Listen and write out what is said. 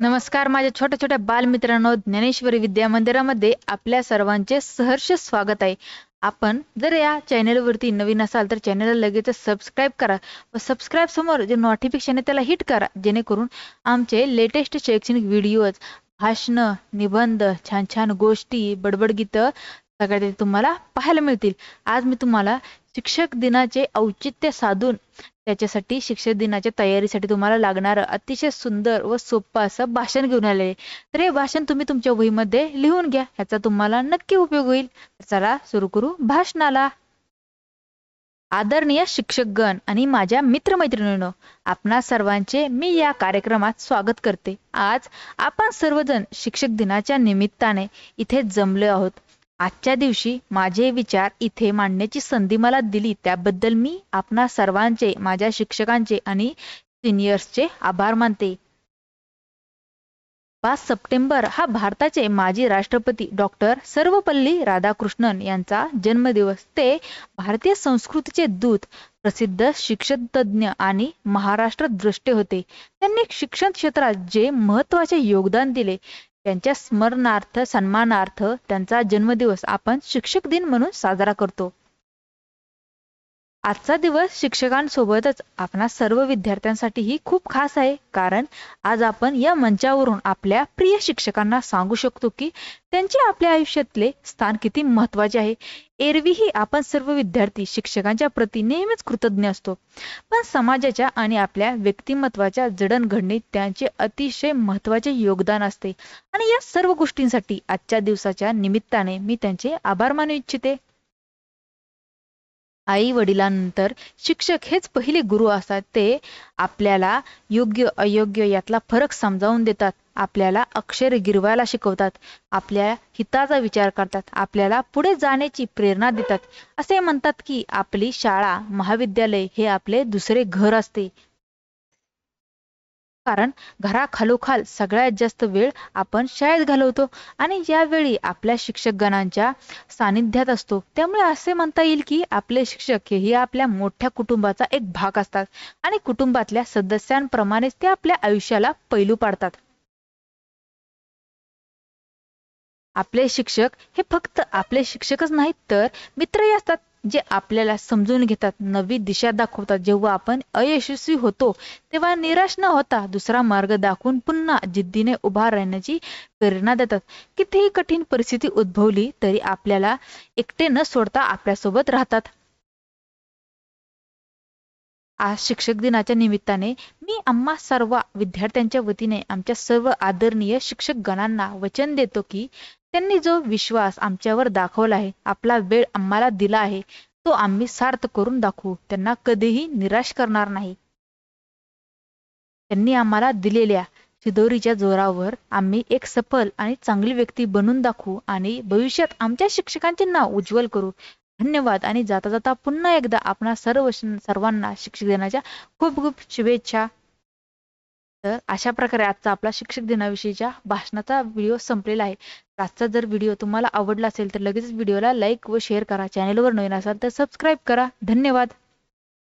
नमस्कार माझ्या छोट्या छोट्या बालमित्रांनो ज्ञानेश्वरी विद्या मंदिरामध्ये आपल्या सर्वांचे सहर्ष स्वागत आहे आपण जर या चॅनेलवरती नवीन असाल तर चॅनेलला लगेच सबस्क्राईब करा व सबस्क्राईब समोर जे नोटिफिकेशन आहे त्याला हिट करा जेणेकरून आमचे लेटेस्ट शैक्षणिक व्हिडिओज भाषण निबंध छान छान गोष्टी बडबड गीत सगळ्या तुम्हाला पाहायला मिळतील आज मी तुम्हाला शिक्षक दिनाचे औचित्य साधून त्याच्यासाठी शिक्षक दिनाच्या तयारीसाठी तुम्हाला लागणार अतिशय सुंदर व सोपं असं भाषण घेऊन आले तर हे भाषण तुम्ही तुमच्या वहीमध्ये लिहून घ्या याचा तुम्हाला नक्की उपयोग होईल चला सुरू करू भाषणाला आदरणीय शिक्षक गण आणि माझ्या मित्रमैत्रिणींनो आपणा सर्वांचे मी या कार्यक्रमात स्वागत करते आज आपण सर्वजण शिक्षक दिनाच्या निमित्ताने इथे जमले आहोत आजच्या दिवशी माझे विचार इथे मांडण्याची संधी मला दिली त्याबद्दल मी आपणा सर्वांचे माझ्या शिक्षकांचे आणि सिनियर्सचे आभार मानते पाच सप्टेंबर हा भारताचे माजी राष्ट्रपती डॉक्टर सर्वपल्ली राधाकृष्णन यांचा जन्मदिवस ते भारतीय संस्कृतीचे दूत प्रसिद्ध शिक्षण तज्ज्ञ आणि महाराष्ट्र दृष्टे होते त्यांनी शिक्षण क्षेत्रात जे महत्वाचे योगदान दिले त्यांच्या स्मरणार्थ सन्मानार्थ त्यांचा जन्मदिवस आपण शिक्षक दिन म्हणून साजरा करतो आजचा दिवस शिक्षकांसोबतच आपणा सर्व विद्यार्थ्यांसाठीही खूप खास आहे कारण आज आपण या मंचावरून आपल्या प्रिय शिक्षकांना सांगू शकतो की त्यांचे आपल्या आयुष्यातले स्थान किती महत्वाचे आहे एरवीही आपण सर्व विद्यार्थी शिक्षकांच्या प्रती नेहमीच कृतज्ञ असतो पण समाजाच्या आणि आपल्या व्यक्तिमत्वाच्या जडणघडणीत त्यांचे अतिशय महत्वाचे योगदान असते आणि या सर्व गोष्टींसाठी आजच्या दिवसाच्या निमित्ताने मी त्यांचे आभार मानू इच्छिते आई वडिलांनंतर शिक्षक हेच पहिले गुरु असतात ते आपल्याला योग्य अयोग्य यातला फरक समजावून देतात आपल्याला अक्षर गिरवायला शिकवतात आपल्या हिताचा विचार करतात आपल्याला पुढे जाण्याची प्रेरणा देतात असे म्हणतात की आपली शाळा महाविद्यालय हे आपले दुसरे घर असते कारण घराखालोखाल सगळ्यात जास्त वेळ आपण शाळेत घालवतो आणि यावेळी आपल्या शिक्षकगणांच्या सानिध्यात असतो त्यामुळे असे म्हणता येईल की आपले शिक्षक हेही आपल्या मोठ्या कुटुंबाचा एक भाग असतात आणि कुटुंबातल्या सदस्यांप्रमाणेच ते आपल्या आयुष्याला पैलू पाडतात आपले शिक्षक हे फक्त आपले शिक्षकच नाहीत तर मित्रही असतात जे आपल्याला समजून घेतात नवी दिशा दाखवतात जेव्हा आपण अयशस्वी होतो तेव्हा निराश न होता दुसरा मार्ग दाखवून पुन्हा जिद्दीने उभा राहण्याची प्रेरणा देतात कितीही कठीण परिस्थिती उद्भवली तरी आपल्याला एकटे न सोडता आपल्यासोबत राहतात आज शिक्षक दिनाच्या निमित्ताने मी आम्हा सर्व विद्यार्थ्यांच्या वतीने आमच्या सर्व आदरणीय शिक्षक गणांना वचन देतो की त्यांनी जो विश्वास आमच्यावर दाखवला आहे आपला वेळ आम्हाला दिला आहे तो आम्ही सार्थ करून दाखवू त्यांना कधीही निराश करणार नाही त्यांनी आम्हाला दिलेल्या शिदोरीच्या जोरावर आम्ही एक सफल आणि चांगली व्यक्ती बनून दाखवू आणि भविष्यात आमच्या शिक्षकांचे नाव उज्ज्वल करू धन्यवाद आणि जाता जाता पुन्हा एकदा आपण सर्व सर्वांना शिक्षक दिनाच्या खूप खूप शुभेच्छा तर अशा प्रकारे आजचा आपला शिक्षक दिनाविषयीच्या भाषणाचा व्हिडिओ संपलेला आहे आजचा जर व्हिडिओ तुम्हाला आवडला असेल तर लगेचच व्हिडिओला लाईक व शेअर करा चॅनेलवर नवीन असाल तर सबस्क्राईब करा धन्यवाद